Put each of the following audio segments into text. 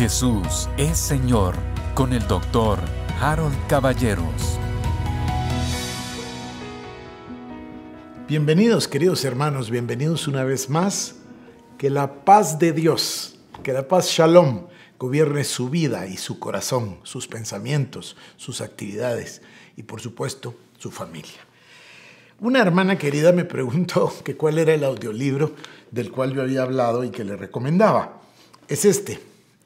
Jesús es Señor con el doctor Harold Caballeros. Bienvenidos queridos hermanos, bienvenidos una vez más. Que la paz de Dios, que la paz shalom gobierne su vida y su corazón, sus pensamientos, sus actividades y por supuesto su familia. Una hermana querida me preguntó que cuál era el audiolibro del cual yo había hablado y que le recomendaba. Es este,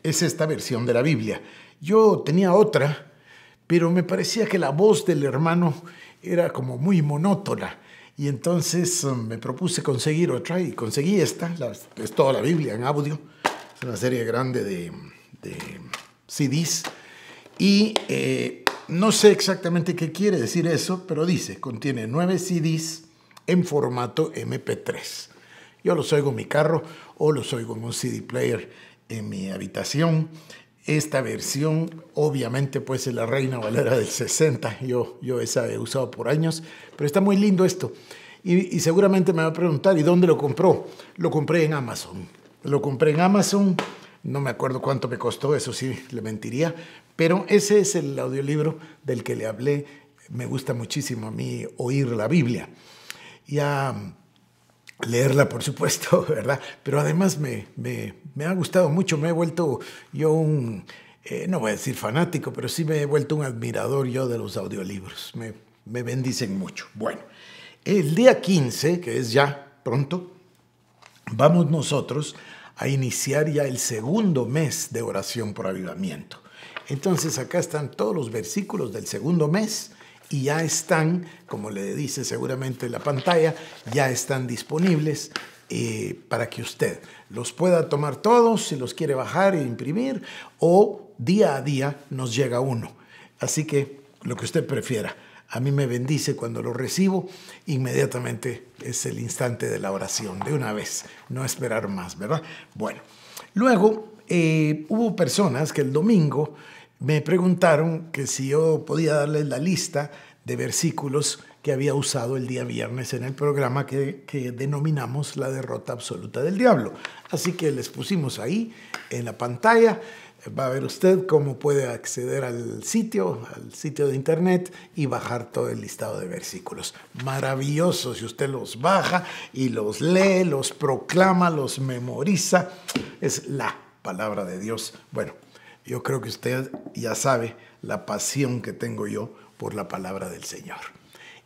es esta versión de la Biblia. Yo tenía otra, pero me parecía que la voz del hermano era como muy monótona. Y entonces um, me propuse conseguir otra y conseguí esta, es toda la Biblia en audio, es una serie grande de, CDs. Y eh, no sé exactamente qué quiere decir eso, pero dice, contiene nueve CDs en formato MP3. Yo los oigo en mi carro o los oigo en un CD player en mi habitación. Esta versión, obviamente, pues es la Reina Valera del 60. Yo, yo esa he usado por años, pero está muy lindo esto. Y, y seguramente me va a preguntar, ¿y dónde lo compró? Lo compré en Amazon. Lo compré en Amazon. No me acuerdo cuánto me costó, eso sí, le mentiría. Pero ese es el audiolibro del que le hablé. Me gusta muchísimo a mí oír la Biblia. Ya ah, leerla, por supuesto, ¿verdad? Pero además me, ha gustado mucho, me he vuelto yo un, eh, no voy a decir fanático, pero sí me he vuelto un admirador yo de los audiolibros, me, me bendicen mucho. Bueno, el día 15, que es ya pronto, vamos nosotros a iniciar ya el segundo mes de oración por avivamiento. Entonces acá están todos los versículos del segundo mes y ya están, como le dice seguramente la pantalla, ya están disponibles eh, para que usted los pueda tomar todos si los quiere bajar e imprimir o día a día nos llega uno. Así que lo que usted prefiera. A mí me bendice cuando lo recibo, inmediatamente es el instante de la oración, de una vez, no esperar más, ¿verdad? Bueno, luego eh, hubo personas que el domingo me preguntaron que si yo podía darles la lista de versículos que había usado el día viernes en el programa que, que denominamos la derrota absoluta del diablo. Así que les pusimos ahí en la pantalla va a ver usted cómo puede acceder al sitio, al sitio de internet y bajar todo el listado de versículos. Maravilloso si usted los baja y los lee, los proclama, los memoriza. Es la palabra de Dios. Bueno, yo creo que usted ya sabe la pasión que tengo yo por la palabra del Señor.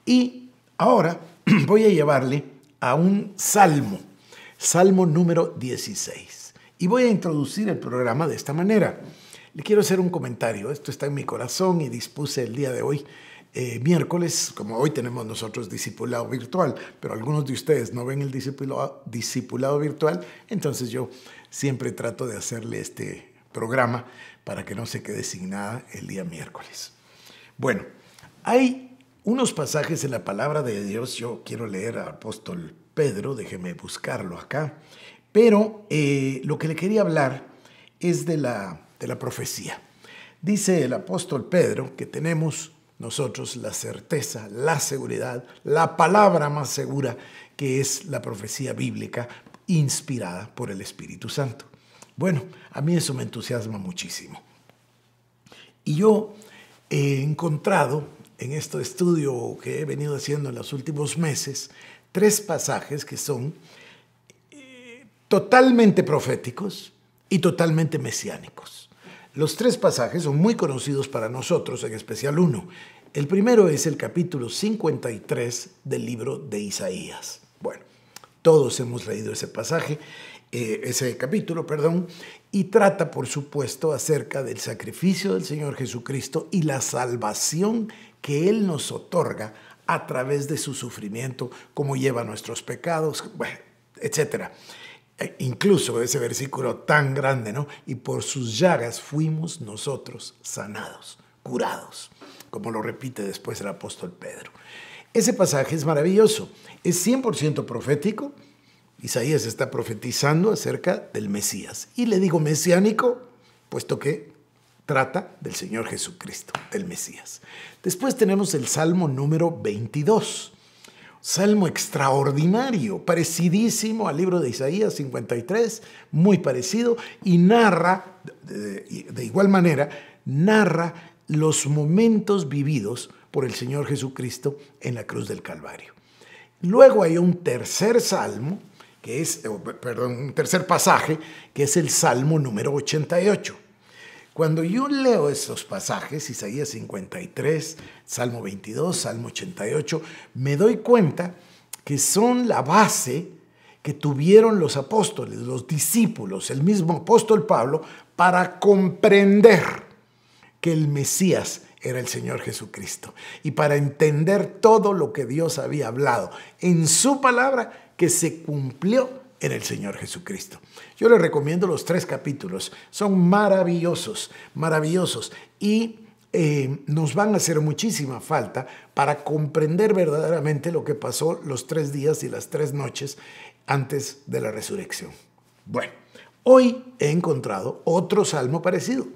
Y ahora voy a llevarle a un salmo, salmo número 16. Y voy a introducir el programa de esta manera. Le quiero hacer un comentario, esto está en mi corazón y dispuse el día de hoy eh, miércoles, como hoy tenemos nosotros discipulado virtual, pero algunos de ustedes no ven el discipulado, discipulado virtual, entonces yo siempre trato de hacerle este, programa para que no se quede sin nada el día miércoles. Bueno, hay unos pasajes en la palabra de Dios. Yo quiero leer al apóstol Pedro, déjeme buscarlo acá. Pero eh, lo que le quería hablar es de la, de la profecía. Dice el apóstol Pedro que tenemos nosotros la certeza, la seguridad, la palabra más segura que es la profecía bíblica inspirada por el Espíritu Santo. Bueno, a mí eso me entusiasma muchísimo. Y yo he encontrado en este estudio que he venido haciendo en los últimos meses tres pasajes que son eh, totalmente proféticos y totalmente mesiánicos. Los tres pasajes son muy conocidos para nosotros, en especial uno. El primero es el capítulo 53 del libro de Isaías. Bueno, todos hemos leído ese pasaje eh, ese capítulo, perdón, y trata, por supuesto, acerca del sacrificio del Señor Jesucristo y la salvación que Él nos otorga a través de su sufrimiento, cómo lleva nuestros pecados, etcétera e incluso ese versículo tan grande, ¿no? Y por sus llagas fuimos nosotros sanados, curados, como lo repite después el apóstol Pedro. Ese pasaje es maravilloso, es 100% profético, Isaías está profetizando acerca del Mesías. Y le digo mesiánico, puesto que trata del Señor Jesucristo, del Mesías. Después tenemos el Salmo número 22. Salmo extraordinario, parecidísimo al libro de Isaías 53, muy parecido, y narra, de, de igual manera, narra los momentos vividos por el Señor Jesucristo en la cruz del Calvario. Luego hay un tercer salmo, es, eh, perdón, un tercer pasaje, que es el Salmo número 88. Cuando yo leo esos pasajes, Isaías 53, Salmo 22, Salmo 88, me doy cuenta que son la base que tuvieron los apóstoles, los discípulos, el mismo apóstol Pablo, para comprender que el Mesías era el Señor Jesucristo y para entender todo lo que Dios había hablado en su palabra que se cumplió en el Señor Jesucristo. Yo les recomiendo los tres capítulos. Son maravillosos, maravillosos. Y eh, nos van a hacer muchísima falta para comprender verdaderamente lo que pasó los tres días y las tres noches antes de la resurrección. Bueno, hoy he encontrado otro salmo parecido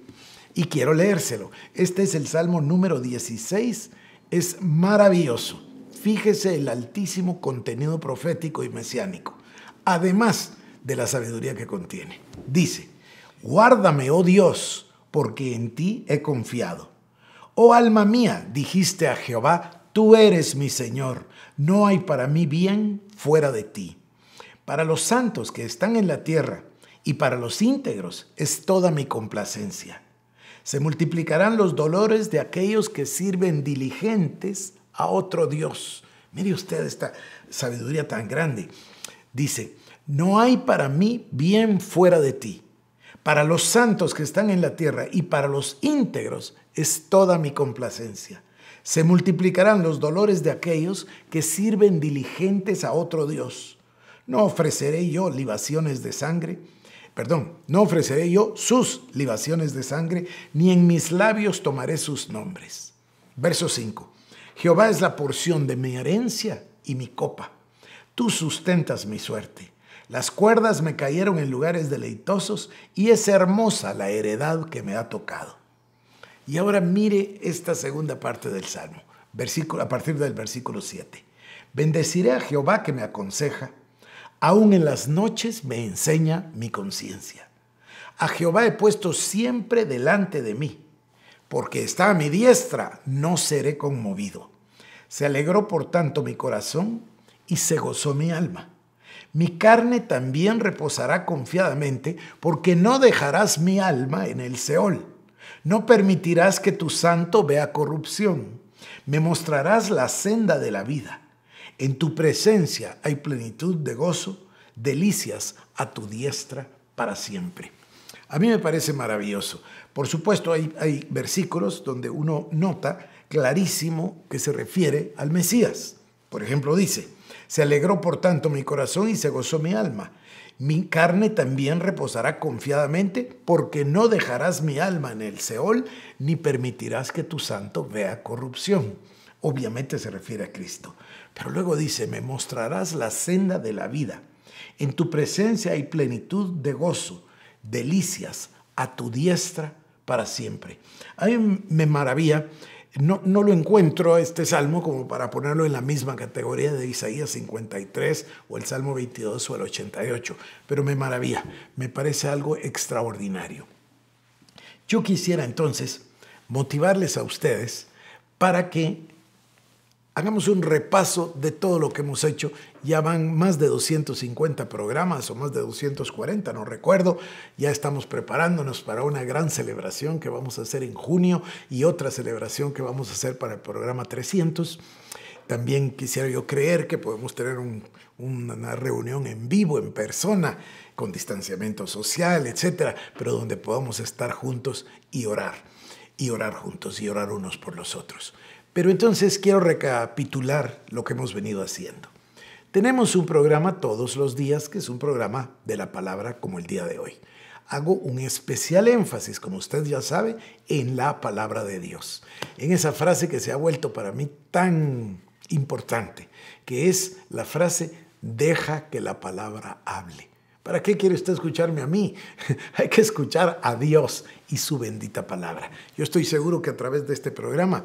y quiero leérselo. Este es el salmo número 16. Es maravilloso. Fíjese el altísimo contenido profético y mesiánico, además de la sabiduría que contiene. Dice, guárdame, oh Dios, porque en ti he confiado. Oh alma mía, dijiste a Jehová, tú eres mi Señor, no hay para mí bien fuera de ti. Para los santos que están en la tierra y para los íntegros es toda mi complacencia. Se multiplicarán los dolores de aquellos que sirven diligentes a otro Dios. Mire usted esta sabiduría tan grande. Dice, no hay para mí bien fuera de ti. Para los santos que están en la tierra y para los íntegros es toda mi complacencia. Se multiplicarán los dolores de aquellos que sirven diligentes a otro Dios. No ofreceré yo libaciones de sangre, perdón, no ofreceré yo sus libaciones de sangre, ni en mis labios tomaré sus nombres. Verso 5. Jehová es la porción de mi herencia y mi copa. Tú sustentas mi suerte. Las cuerdas me cayeron en lugares deleitosos y es hermosa la heredad que me ha tocado. Y ahora mire esta segunda parte del Salmo, versículo, a partir del versículo 7. Bendeciré a Jehová que me aconseja, aún en las noches me enseña mi conciencia. A Jehová he puesto siempre delante de mí porque está a mi diestra, no seré conmovido. Se alegró por tanto mi corazón y se gozó mi alma. Mi carne también reposará confiadamente, porque no dejarás mi alma en el Seol. No permitirás que tu santo vea corrupción. Me mostrarás la senda de la vida. En tu presencia hay plenitud de gozo, delicias a tu diestra para siempre. A mí me parece maravilloso. Por supuesto, hay, versículos donde uno nota clarísimo que se refiere al Mesías. Por ejemplo, dice, se alegró por tanto mi corazón y se gozó mi alma. Mi carne también reposará confiadamente, porque no dejarás mi alma en el Seol, ni permitirás que tu santo vea corrupción. Obviamente se refiere a Cristo. Pero luego dice, me mostrarás la senda de la vida. En tu presencia hay plenitud de gozo delicias a tu diestra para siempre. A mí me maravilla, no, lo encuentro este salmo como para ponerlo en la misma categoría de Isaías 53 o el Salmo 22 o el 88, pero me maravilla, me parece algo extraordinario. Yo quisiera entonces motivarles a ustedes para que Hagamos un repaso de todo lo que hemos hecho. Ya van más de 250 programas o más de 240, no recuerdo. Ya estamos preparándonos para una gran celebración que vamos a hacer en junio y otra celebración que vamos a hacer para el programa 300. También quisiera yo creer que podemos tener una reunión en vivo, en persona, con distanciamiento social, etcétera, pero donde podamos estar juntos y orar. Y orar juntos y orar unos por los otros. Pero entonces quiero recapitular lo que hemos venido haciendo. Tenemos un programa todos los días que es un programa de la palabra como el día de hoy. Hago un especial énfasis, como usted ya sabe, en la palabra de Dios. En esa frase que se ha vuelto para mí tan importante, que es la frase deja que la palabra hable. ¿Para qué quiere usted escucharme a mí? Hay que escuchar a Dios y su bendita palabra. Yo estoy seguro que a través de este programa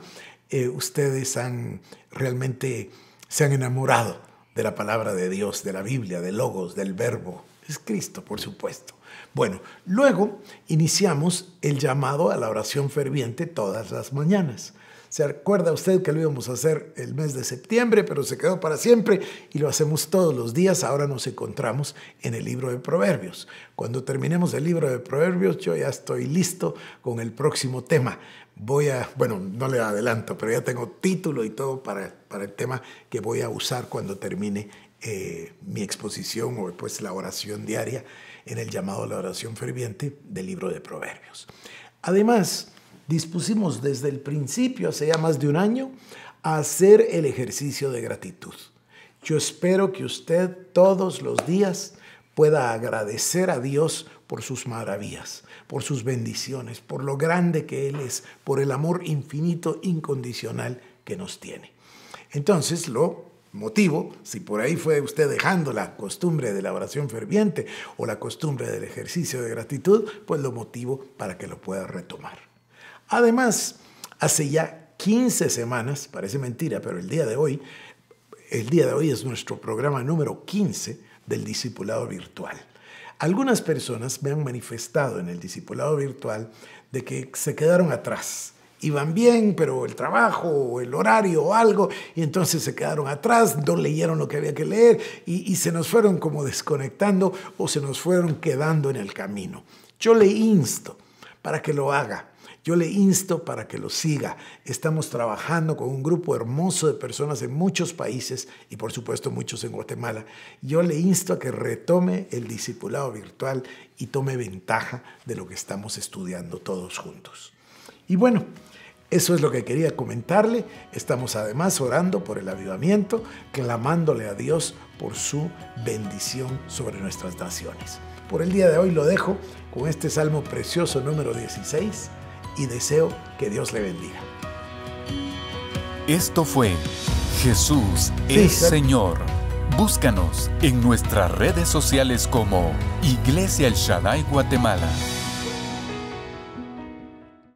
eh, ustedes han realmente se han enamorado de la palabra de Dios, de la Biblia, de Logos, del Verbo. Es Cristo, por supuesto. Bueno, luego iniciamos el llamado a la oración ferviente todas las mañanas. ¿Se acuerda usted que lo íbamos a hacer el mes de septiembre, pero se quedó para siempre y lo hacemos todos los días? Ahora nos encontramos en el libro de Proverbios. Cuando terminemos el libro de Proverbios, yo ya estoy listo con el próximo tema voy a, bueno, no le adelanto, pero ya tengo título y todo para, el tema que voy a usar cuando termine eh, mi exposición o después la oración diaria en el llamado la oración ferviente del libro de Proverbios. Además, dispusimos desde el principio, hace ya más de un año, a hacer el ejercicio de gratitud. Yo espero que usted todos los días pueda agradecer a Dios por sus maravillas, por sus bendiciones, por lo grande que Él es, por el amor infinito, incondicional que nos tiene. Entonces lo motivo, si por ahí fue usted dejando la costumbre de la oración ferviente o la costumbre del ejercicio de gratitud, pues lo motivo para que lo pueda retomar. Además, hace ya 15 semanas, parece mentira, pero el día de hoy, el día de hoy es nuestro programa número 15 del discipulado virtual. Algunas personas me han manifestado en el discipulado virtual de que se quedaron atrás. Iban bien, pero el trabajo o el horario o algo, y entonces se quedaron atrás, no leyeron lo que había que leer y, y se nos fueron como desconectando o se nos fueron quedando en el camino. Yo le insto para que lo haga. Yo le insto para que lo siga. Estamos trabajando con un grupo hermoso de personas en muchos países y por supuesto muchos en Guatemala. Yo le insto a que retome el discipulado virtual y tome ventaja de lo que estamos estudiando todos juntos. Y bueno, eso es lo que quería comentarle. Estamos además orando por el avivamiento, clamándole a Dios por su bendición sobre nuestras naciones. Por el día de hoy lo dejo con este salmo precioso número 16 y deseo que Dios le bendiga. Esto fue Jesús es Señor. Búscanos en nuestras redes sociales como Iglesia El Shaddai Guatemala.